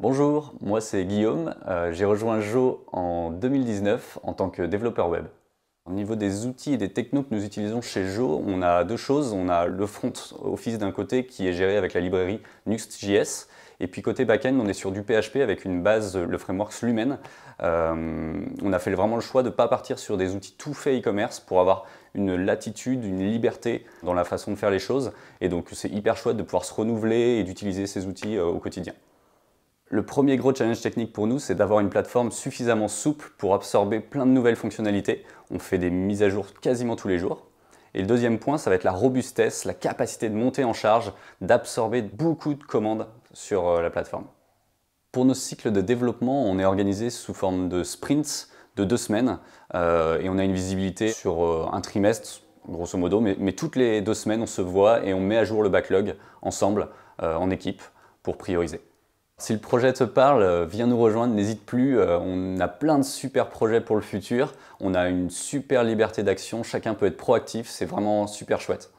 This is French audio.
Bonjour, moi c'est Guillaume, euh, j'ai rejoint Joe en 2019 en tant que développeur web. Au niveau des outils et des technos que nous utilisons chez Joe, on a deux choses. On a le front office d'un côté qui est géré avec la librairie Nuxt.js et puis côté back-end, on est sur du PHP avec une base, le framework Lumen. Euh, on a fait vraiment le choix de ne pas partir sur des outils tout faits e-commerce pour avoir une latitude, une liberté dans la façon de faire les choses. Et donc c'est hyper chouette de pouvoir se renouveler et d'utiliser ces outils euh, au quotidien. Le premier gros challenge technique pour nous, c'est d'avoir une plateforme suffisamment souple pour absorber plein de nouvelles fonctionnalités. On fait des mises à jour quasiment tous les jours. Et le deuxième point, ça va être la robustesse, la capacité de monter en charge, d'absorber beaucoup de commandes sur euh, la plateforme. Pour nos cycles de développement, on est organisé sous forme de sprints de deux semaines euh, et on a une visibilité sur euh, un trimestre, grosso modo, mais, toutes les deux semaines, on se voit et on met à jour le backlog ensemble en équipe pour prioriser. Si le projet te parle, euh, viens nous rejoindre, n'hésite plus, euh, on a plein de super projets pour le futur, on a une super liberté d'action, chacun peut être proactif, c'est vraiment super chouette.